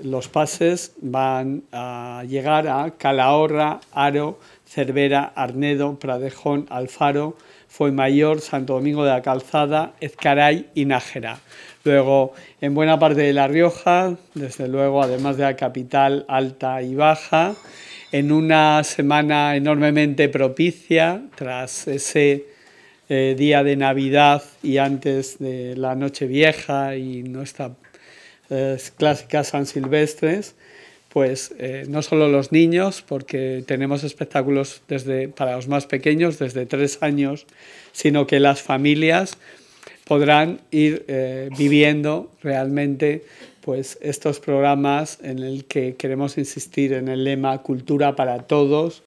Los pases van a llegar a Calahorra, Aro, Cervera, Arnedo, Pradejón, Alfaro, Fuenmayor, Santo Domingo de la Calzada, Ezcaray y Nájera. Luego, en buena parte de La Rioja, desde luego, además de la capital alta y baja, en una semana enormemente propicia, tras ese eh, día de Navidad y antes de la Nochevieja y nuestra eh, clásicas San Silvestres, pues eh, no solo los niños, porque tenemos espectáculos desde, para los más pequeños, desde tres años, sino que las familias podrán ir eh, viviendo realmente pues, estos programas en el que queremos insistir en el lema cultura para todos,